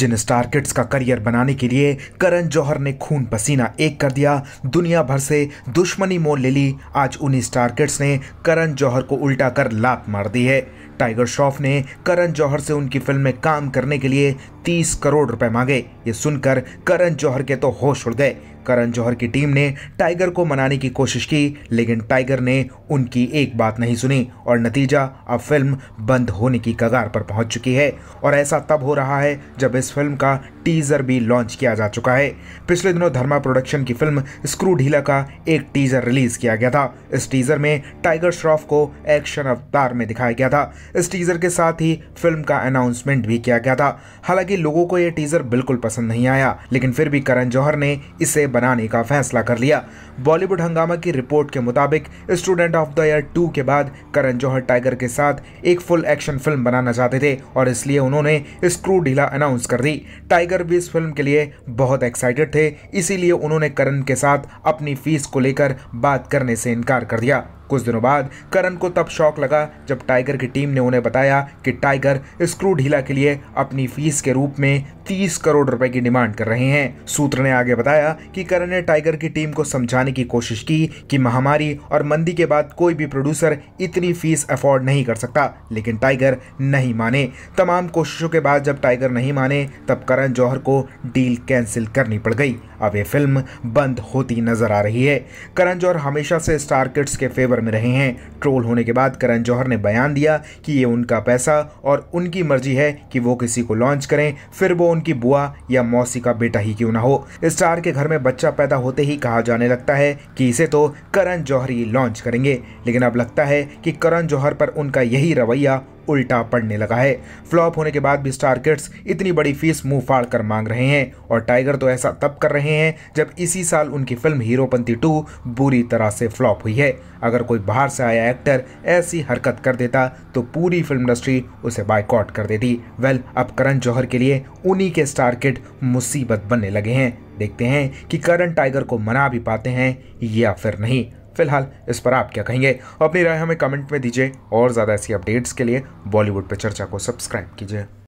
जिन star kids का career बनाने के लिए करण जौहर ने खून पसीना एक कर दिया दुनिया भर से दुश्मनी मोल ले ली आज उन्हीं स्टार किड्स ने करण जौहर को उल्टा कर लात मार दी है टाइगर श्रॉफ ने करण जौहर से उनकी फिल्म में काम करने के लिए तीस करोड़ रुपए मांगे ये सुनकर करण जौहर के तो होश उड़ गए करण जौहर की टीम ने टाइगर को मनाने की कोशिश की लेकिन टाइगर ने उनकी एक बात नहीं सुनी और नतीजा अब फिल्म बंद होने की कगार पर पहुंच चुकी है और ऐसा तब हो रहा है जब इस फिल्म का टीजर भी लॉन्च किया जा चुका है पिछले दिनों धर्मा प्रोडक्शन की फिल्म स्क्रू ढीला का एक टीजर रिलीज किया गया था इस टीजर में टाइगर श्रॉफ को एक्शन अवतार में दिखाया गया था इस टीजर के साथ ही फिल्म का अनाउंसमेंट भी किया गया था हालांकि लोगों को यह टीजर बिल्कुल पसंद नहीं आया लेकिन फिर भी करण जौहर ने इसे बनाने का फैसला कर लिया बॉलीवुड हंगामा की रिपोर्ट के मुताबिक student of the year two के बाद करण जौहर टाइगर के साथ एक फुल एक्शन फिल्म बनाना चाहते थे और इसलिए उन्होंने स्क्रू ढीला अनाउंस कर दी टाइगर टाइगर भी इस फिल्म के लिए बहुत एक्साइटेड थे इसीलिए उन्होंने करण के साथ अपनी फीस को लेकर बात करने से इनकार कर दिया कुछ दिनों बाद करण को तब शौक लगा जब टाइगर की टीम ने उन्हें बताया कि टाइगर स्क्रू ढीला के लिए अपनी फीस के रूप में 30 करोड़ रुपए की डिमांड कर रहे हैं सूत्र ने आगे बताया कि करण ने टाइगर की टीम को समझाने की कोशिश की कि महामारी और मंदी के बाद कोई भी प्रोड्यूसर इतनी फीस अफोर्ड नहीं कर सकता लेकिन टाइगर नहीं माने तमाम कोशिशों के बाद जब टाइगर नहीं माने तब करण जौहर को डील कैंसिल करनी पड़ गई अब ये फिल्म बंद होती नजर आ रही है करण जौहर हमेशा से स्टार किड्स के फेवर में रहे हैं ट्रोल होने के बाद करण जौहर ने बयान दिया कि ये उनका पैसा और उनकी मर्जी है कि वो किसी को लॉन्च करें फिर वो उनकी बुआ या मौसी का बेटा ही क्यों ना हो स्टार के घर में बच्चा पैदा होते ही कहा जाने लगता है कि इसे तो करण जौहर ही लॉन्च करेंगे लेकिन अब लगता है कि करण जौहर पर उनका यही रवैया उल्टा पड़ने लगा है फ्लॉप होने के बाद भी स्टार किड्स इतनी बड़ी फीस मुंह फाड़ कर मांग रहे हैं और टाइगर तो ऐसा तब कर रहे हैं जब इसी साल उनकी फिल्म हीरोपंती टू बुरी तरह से फ्लॉप हुई है अगर कोई बाहर से आया एक्टर ऐसी हरकत कर देता तो पूरी फिल्म इंडस्ट्री उसे बाइकआउट कर देती वेल अब करण जौहर के लिए उन्हीं के स्टार किड मुसीबत बनने लगे हैं देखते हैं कि करण टाइगर को मना भी पाते हैं या फिर नहीं फिलहाल इस पर आप क्या कहेंगे अपनी राय हमें कमेंट में दीजिए और ज़्यादा ऐसी अपडेट्स के लिए बॉलीवुड पर चर्चा को सब्सक्राइब कीजिए